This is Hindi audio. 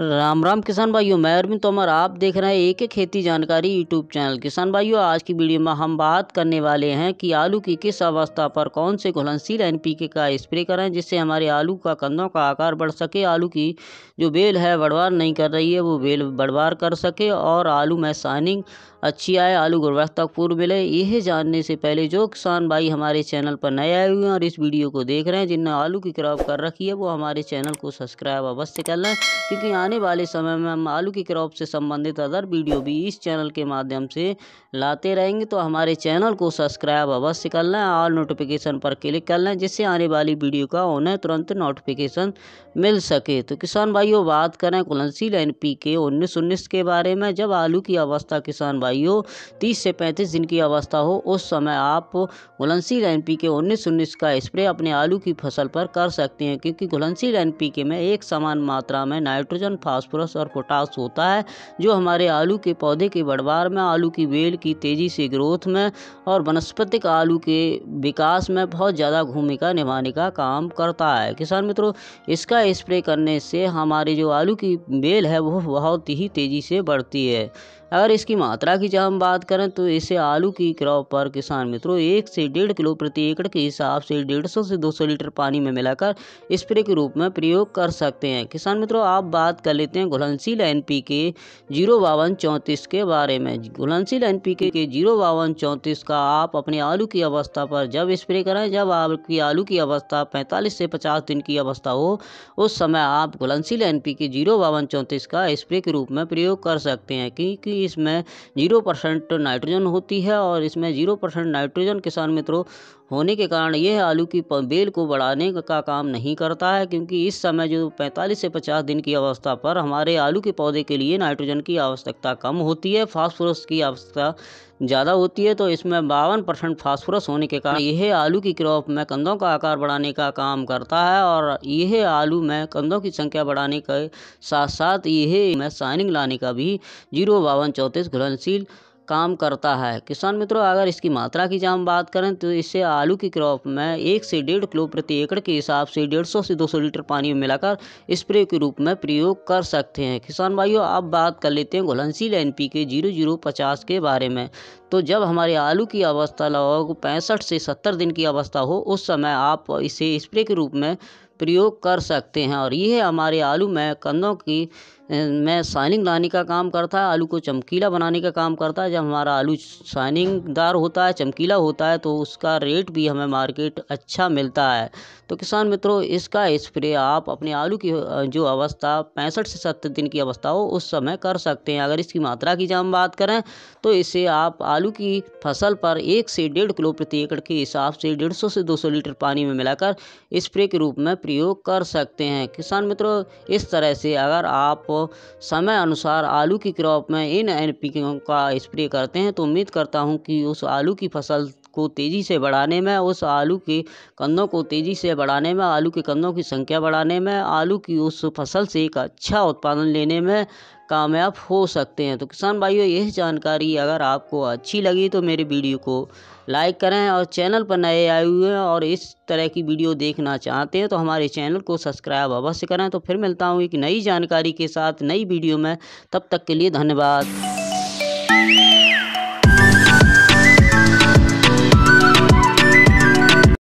राम राम किसान भाइयों मैं अरविंद तोमर आप देख रहे हैं एक एक खेती जानकारी यूट्यूब चैनल किसान भाइयों आज की वीडियो में हम बात करने वाले हैं कि आलू की किस अवस्था पर कौन से घुलनशील एनपीके का स्प्रे करें जिससे हमारे आलू का कंधों का आकार बढ़ सके आलू की जो बेल है बढ़वार नहीं कर रही है वो बेल बढ़वार कर सके और आलू में शाइनिंग अच्छी आए आलू गुणवत्ता पूर्व मिले यह जानने से पहले जो किसान भाई हमारे चैनल पर नए आए हुए हैं और इस वीडियो को देख रहे हैं जिनने आलू की क्रॉप कर रखी है वो हमारे चैनल को सब्सक्राइब अवश्य कर लें क्योंकि आने वाले समय में हम आलू की क्रॉप से संबंधित अदर वीडियो भी इस चैनल के माध्यम से लाते रहेंगे तो हमारे चैनल को सब्सक्राइब अवश्य कर लें ऑल नोटिफिकेशन पर क्लिक कर लें जिससे आने वाली वीडियो का उन्हें तुरंत नोटिफिकेशन मिल सके तो किसान भाइयों बात करें कुलनशील एन पी के उन्नीस उन्नीस के बारे में जब आलू की अवस्था किसान भाई जलवायु तीस से पैंतीस दिन की अवस्था हो उस समय आप घुलनशील एन पी के उन्नीस उन्नीस का स्प्रे अपने आलू की फसल पर कर सकते हैं क्योंकि घुलनशील एन पी के में एक समान मात्रा में नाइट्रोजन फास्फोरस और पोटास होता है जो हमारे आलू के पौधे के बढ़वार में आलू की बेल की तेज़ी से ग्रोथ में और वनस्पतिक आलू के विकास में बहुत ज़्यादा भूमिका निभाने का काम करता है किसान मित्रों इसका स्प्रे करने से हमारे जो आलू की बेल है वो बहुत ही तेज़ी से बढ़ती है अगर इसकी मात्रा की जब हम बात करें तो इसे आलू की क्रॉप पर किसान मित्रों एक से डेढ़ किलो प्रति एकड़ के हिसाब से डेढ़ सौ से दो सौ लीटर पानी में मिलाकर स्प्रे के रूप में प्रयोग कर सकते हैं किसान मित्रों आप बात कर लेते हैं घुलनशील एन पी के जीरो बावन चौंतीस के बारे में घुलनशील एन पी के जीरो बावन चौंतीस का आप अपने आलू की अवस्था पर जब स्प्रे करें जब आपकी आलू की अवस्था पैंतालीस से पचास दिन की अवस्था हो उस समय आप घुलनशील एन पी के जीरो बावन चौंतीस का स्प्रे के रूप में प्रयोग कर सकते हैं क्योंकि इसमें जीरो परसेंट नाइट्रोजन होती है और इसमें जीरो परसेंट नाइट्रोजन किसान मित्रों होने के कारण यह आलू की बेल को बढ़ाने का काम नहीं करता है क्योंकि इस समय जो 45 से 50 दिन की अवस्था पर हमारे आलू के पौधे के लिए नाइट्रोजन की आवश्यकता कम होती है फास्फोरस की आवश्यकता ज़्यादा होती है तो इसमें बावन परसेंट फास्फोरस होने के कारण यह आलू की क्रॉप में कंधों का आकार बढ़ाने का काम करता है और यह आलू में कंधों की संख्या बढ़ाने के साथ साथ यह में साइनिंग लाने का भी जीरो बावन चौंतीस घुलनशील काम करता है किसान मित्रों अगर इसकी मात्रा की जहाँ बात करें तो इससे आलू की क्रॉप में एक से डेढ़ किलो प्रति एकड़ के हिसाब से डेढ़ सौ से दो सौ लीटर पानी में मिलाकर स्प्रे के रूप में प्रयोग कर सकते हैं किसान भाइयों अब बात कर लेते हैं घुलनशील N P K zero zero पचास के बारे में तो जब हमारे आलू की अवस्था लगभग पैंसठ से सत्तर दिन की अवस्था हो उस समय आप इसे स्प्रे के रूप में प्रयोग कर सकते हैं और यह हमारे आलू में कंदों की मैं शाइनिंग लाने का काम करता है आलू को चमकीला बनाने का काम करता है जब हमारा आलू शाइनिंगदार होता है चमकीला होता है तो उसका रेट भी हमें मार्केट अच्छा मिलता है तो किसान मित्रों इसका स्प्रे आप अपने आलू की जो अवस्था पैंसठ से सत्तर दिन की अवस्था हो उस समय कर सकते हैं अगर इसकी मात्रा की जब हम बात करें तो इसे आप आलू की फसल पर एक से डेढ़ किलो प्रति एकड़ के हिसाब से डेढ़ सौ से दो सौ लीटर पानी में मिलाकर स्प्रे के रूप में प्रयोग कर सकते हैं किसान मित्रों इस तरह से अगर आप समय अनुसार आलू की क्रॉप में इन एन पी के का स्प्रे करते हैं तो उम्मीद करता हूँ कि उस आलू की फसल को तेज़ी से बढ़ाने में उस आलू के कंदों को तेज़ी से बढ़ाने में आलू के कंदों की संख्या बढ़ाने में आलू की उस फसल से एक अच्छा उत्पादन लेने में कामयाब हो सकते हैं तो किसान भाइयों यह जानकारी अगर आपको अच्छी लगी तो मेरे वीडियो को लाइक करें और चैनल पर नए आए हुए हैं और इस तरह की वीडियो देखना चाहते हैं तो हमारे चैनल को सब्सक्राइब अवश्य करें तो फिर मिलता हूँ एक नई जानकारी के साथ नई वीडियो में तब तक के लिए धन्यवाद